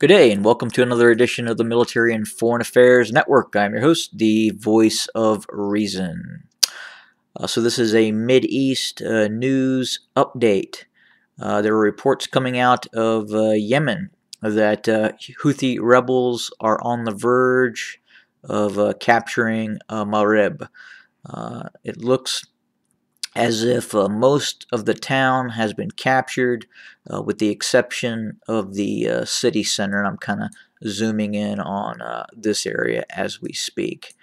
Good day, and welcome to another edition of the Military and Foreign Affairs Network. I'm your host, the Voice of Reason. Uh, so this is a Mideast East uh, news update. Uh, there are reports coming out of uh, Yemen that uh, Houthi rebels are on the verge of uh, capturing Ma'rib. it looks as if uh, most of the town has been captured, uh, with the exception of the uh, city center. And I'm kind of zooming in on uh, this area as we speak.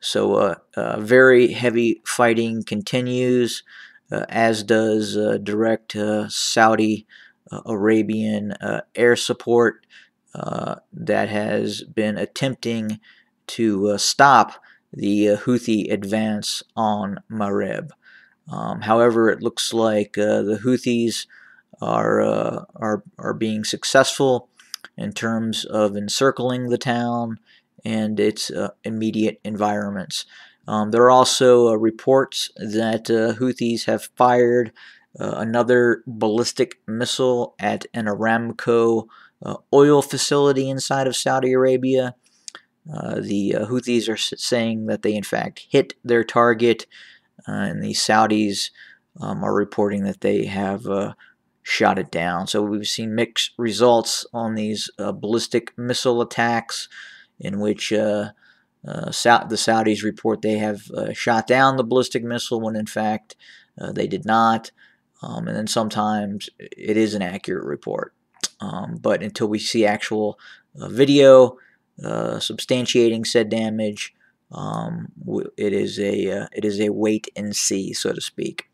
So, uh, uh, very heavy fighting continues, as does direct Saudi Arabian air support that has been attempting to stop the Houthi advance on Marib. Um, however, it looks like uh, the Houthis are, uh, are, are being successful in terms of encircling the town and its uh, immediate environments. Um, there are also uh, reports that uh, Houthis have fired uh, another ballistic missile at an Aramco oil facility inside of Saudi Arabia. the Houthis are saying that they, in fact, hit their target uh, and the Saudis um, are reporting that they have uh, shot it down. So we've seen mixed results on these uh, ballistic missile attacks in which the Saudis report they have shot down the ballistic missile when in fact they did not. Um, and then sometimes it is an accurate report. Um, but until we see actual uh, video uh, substantiating said damage, um, it is a uh, it is a wait and see, so to speak.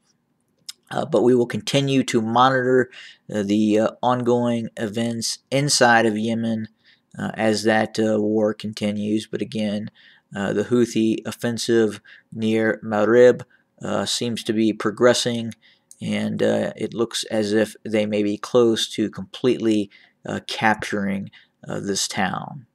Uh, but we will continue to monitor uh, the uh, ongoing events inside of Yemen uh, as that uh, war continues. But again, the Houthi offensive near Marib seems to be progressing, and it looks as if they may be close to completely capturing this town.